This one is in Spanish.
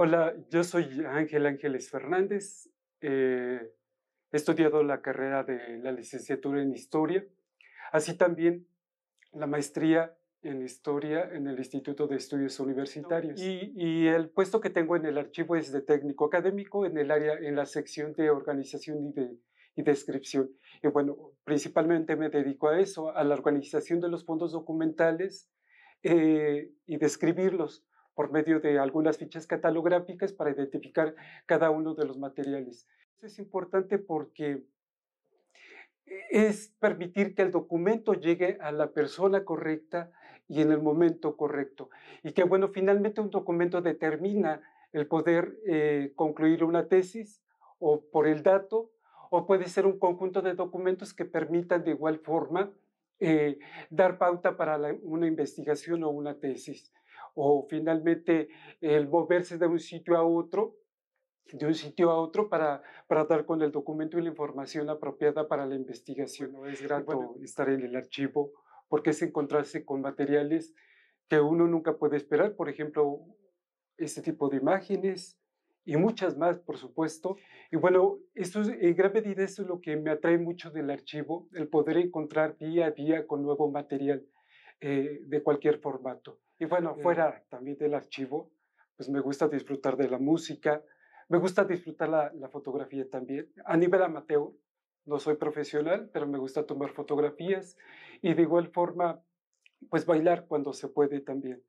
Hola, yo soy Ángel Ángeles Fernández. Eh, he estudiado la carrera de la licenciatura en Historia, así también la maestría en Historia en el Instituto de Estudios Universitarios. Y, el puesto que tengo en el archivo es de técnico académico en el área, en la sección de organización y de descripción. Y bueno, principalmente me dedico a eso, a la organización de los fondos documentales eh, y describirlos por medio de algunas fichas catalográficas para identificar cada uno de los materiales. Es importante porque es permitir que el documento llegue a la persona correcta y en el momento correcto. Y que, bueno, finalmente un documento determina el poder eh, concluir una tesis o por el dato, o puede ser un conjunto de documentos que permitan de igual forma eh, dar pauta para una investigación o una tesis o finalmente el moverse de un sitio a otro, de un sitio a otro para, para dar con el documento y la información apropiada para la investigación. No es grato estar en el archivo porque es encontrarse con materiales que uno nunca puede esperar, por ejemplo, este tipo de imágenes y muchas más, por supuesto. Y bueno, esto en gran medida eso es lo que me atrae mucho del archivo, el poder encontrar día a día con nuevo material. Eh, de cualquier formato. Y bueno, fuera también del archivo, pues me gusta disfrutar de la música, me gusta disfrutar la, la fotografía también. A nivel amateur, no soy profesional, pero me gusta tomar fotografías y de igual forma, pues bailar cuando se puede también.